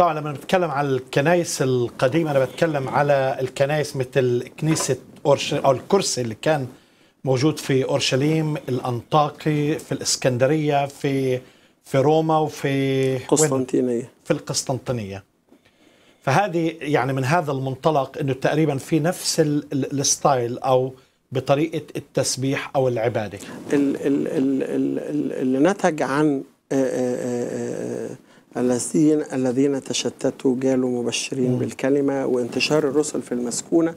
طبعا لما بتكلم على الكنائس القديمه انا بتكلم على الكنائس مثل كنيسه أورشليم او الكرسي اللي كان موجود في اورشليم الانطاكي في الاسكندريه في في روما وفي القسطنطينية في القسطنطينيه فهذه يعني من هذا المنطلق انه تقريبا في نفس الستايل او بطريقه التسبيح او العباده اللي نتج عن الذين الذين تشتتوا جالوا مبشرين بالكلمه وانتشار الرسل في المسكونه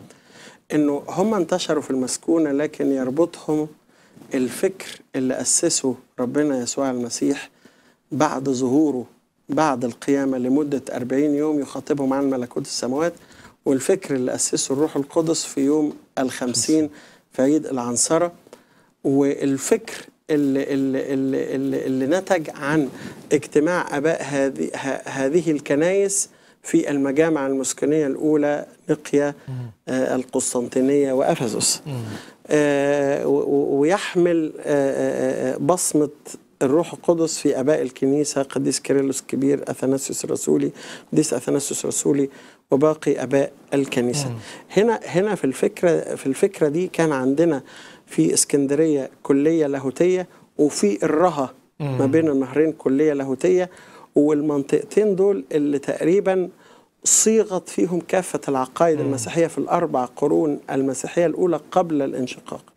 انه هم انتشروا في المسكونه لكن يربطهم الفكر اللي اسسه ربنا يسوع المسيح بعد ظهوره بعد القيامه لمده 40 يوم يخاطبهم عن ملكوت السماوات والفكر اللي اسسه الروح القدس في يوم الخمسين في عيد العنصره والفكر اللي, اللي, اللي, اللي نتج عن اجتماع اباء هذه هذه الكنائس في المجامع المسكنيه الاولى نقيا آه القسطنطينيه وأفزوس آه ويحمل آه،, آه،, آه،, آه بصمه الروح القدس في اباء الكنيسه قديس كيرلس الكبير اثناسيوس الرسولي قديس اثناسيوس الرسولي وباقي اباء الكنيسه هنا هنا في الفكره في الفكره دي كان عندنا في اسكندريه كليه لاهوتيه وفي الرها ما بين النهرين كليه لاهوتيه والمنطقتين دول اللي تقريبا صيغت فيهم كافه العقائد المسيحيه في الاربع قرون المسيحيه الاولى قبل الانشقاق.